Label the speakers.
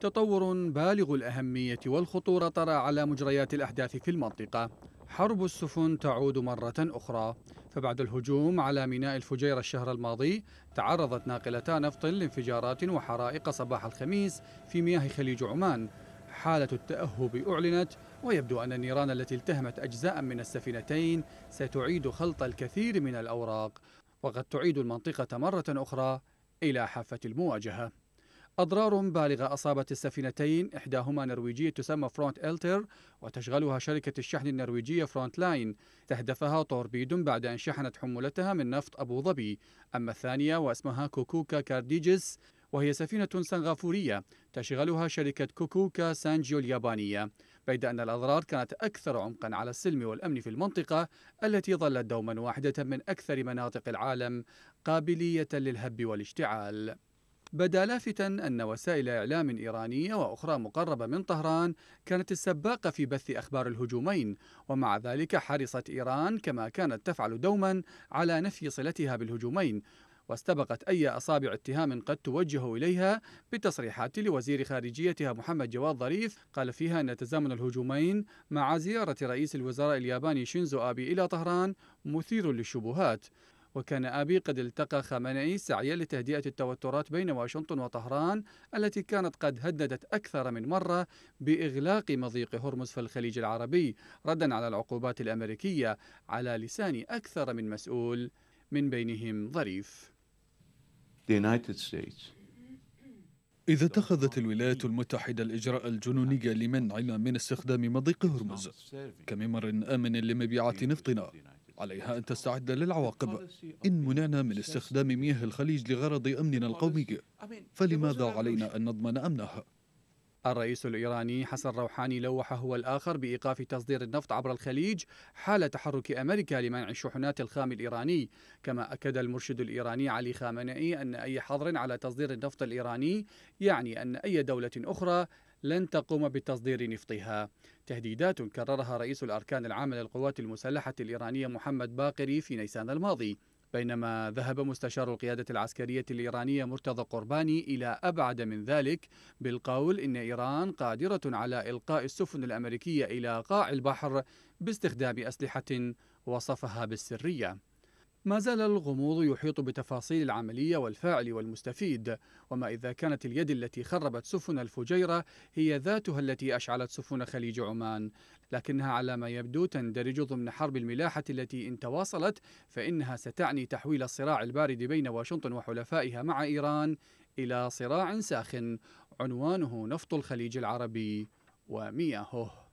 Speaker 1: تطور بالغ الأهمية والخطورة طرأ على مجريات الأحداث في المنطقة حرب السفن تعود مرة أخرى فبعد الهجوم على ميناء الفجيرة الشهر الماضي تعرضت ناقلتا نفط لانفجارات وحرائق صباح الخميس في مياه خليج عمان حالة التأهب أعلنت ويبدو أن النيران التي التهمت أجزاء من السفينتين ستعيد خلط الكثير من الأوراق وقد تعيد المنطقة مرة أخرى إلى حافة المواجهة أضرار بالغة أصابت السفينتين إحداهما نرويجية تسمى فرونت إلتر وتشغلها شركة الشحن النرويجية فرونت لاين استهدفها توربيد بعد أن شحنت حمولتها من نفط أبو ظبي أما الثانية واسمها كوكوكا كارديجس وهي سفينة سنغافورية تشغلها شركة كوكوكا سانجيو اليابانية بيد أن الأضرار كانت أكثر عمقا على السلم والأمن في المنطقة التي ظلت دوما واحدة من أكثر مناطق العالم قابلية للهب والاشتعال بدا لافتا أن وسائل إعلام إيرانية وأخرى مقربة من طهران كانت السباقة في بث أخبار الهجومين ومع ذلك حرصت إيران كما كانت تفعل دوما على نفي صلتها بالهجومين واستبقت أي أصابع اتهام قد توجه إليها بتصريحات لوزير خارجيتها محمد جواد ظريف قال فيها أن تزامن الهجومين مع زيارة رئيس الوزراء الياباني شينزو آبي إلى طهران مثير للشبهات وكان آبي قد التقى خامنئي سعيا لتهدئة التوترات بين واشنطن وطهران التي كانت قد هددت أكثر من مرة بإغلاق مضيق هرمز في الخليج العربي ردا على العقوبات الأمريكية على لسان أكثر من مسؤول من بينهم ظريف
Speaker 2: إذا اتخذت الولايات المتحدة الإجراء الجنوني لمنعنا من استخدام مضيق هرمز كممر آمن لمبيعات نفطنا عليها أن تستعد للعواقب إن منعنا من استخدام مياه الخليج لغرض أمننا القومي فلماذا
Speaker 1: علينا أن نضمن أمنها؟ الرئيس الإيراني حسن روحاني لوح هو الآخر بإيقاف تصدير النفط عبر الخليج حال تحرك أمريكا لمنع شحنات الخام الإيراني كما أكد المرشد الإيراني علي خامنئي أن أي حظر على تصدير النفط الإيراني يعني أن أي دولة أخرى لن تقوم بتصدير نفطها تهديدات كررها رئيس الأركان العام للقوات المسلحة الإيرانية محمد باقري في نيسان الماضي بينما ذهب مستشار القيادة العسكرية الإيرانية مرتضى قرباني إلى أبعد من ذلك بالقول إن إيران قادرة على إلقاء السفن الأمريكية إلى قاع البحر باستخدام أسلحة وصفها بالسرية ما زال الغموض يحيط بتفاصيل العملية والفاعل والمستفيد وما إذا كانت اليد التي خربت سفن الفجيرة هي ذاتها التي أشعلت سفن خليج عمان لكنها على ما يبدو تندرج ضمن حرب الملاحة التي إن تواصلت فإنها ستعني تحويل الصراع البارد بين واشنطن وحلفائها مع إيران إلى صراع ساخن عنوانه نفط الخليج العربي ومياهه